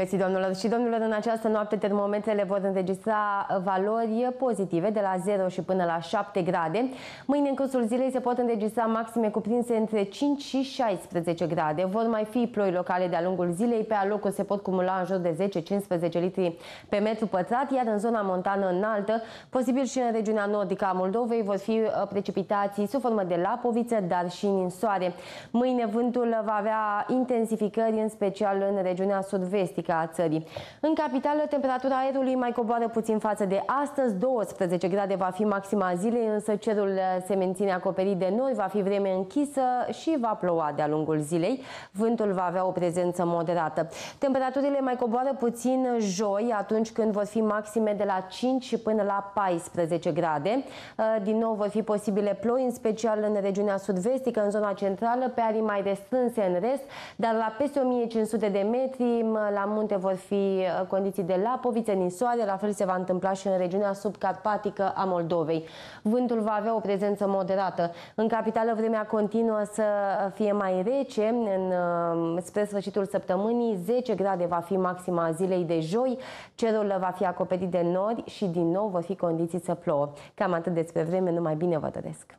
găsit, domnule și domnilor. În această noapte termometrele vor înregistra valori pozitive de la 0 și până la 7 grade. Mâine în cursul zilei se pot înregistra maxime cuprinse între 5 și 16 grade. Vor mai fi ploi locale de-a lungul zilei. Pe alocuri se pot cumula în jur de 10-15 litri pe metru pătrat, iar în zona montană înaltă, posibil și în regiunea nordică a Moldovei, vor fi uh, precipitații sub formă de lapoviță, dar și soare. Mâine vântul va avea intensificări, în special în regiunea sud-vestică electrică a țării. În capitală, temperatura aerului mai coboară puțin față de astăzi. 12 grade va fi maxima zilei, însă cerul se menține acoperit de noi, va fi vreme închisă și va ploua de-a lungul zilei. Vântul va avea o prezență moderată. Temperaturile mai coboară puțin joi, atunci când vor fi maxime de la 5 și până la 14 grade. Uh, din nou vor fi posibile ploi, în special în regiunea sud-vestică, în zona centrală, pe arii mai restrânse în rest, dar la peste 1500 de metri, la munte vor fi uh, condiții de lapovițe, soare, la fel se va întâmpla și în regiunea subcarpatică a Moldovei. Vântul va avea o prezență moderată. În capitală vremea continuă să uh, fie mai rece, în, uh, spre sfârșitul săptămânii 10 grade va fi maxima zilei de joi, cerul va fi acoperit de nori și din nou vor fi condiții să plouă. Cam atât despre vreme, numai bine vă doresc!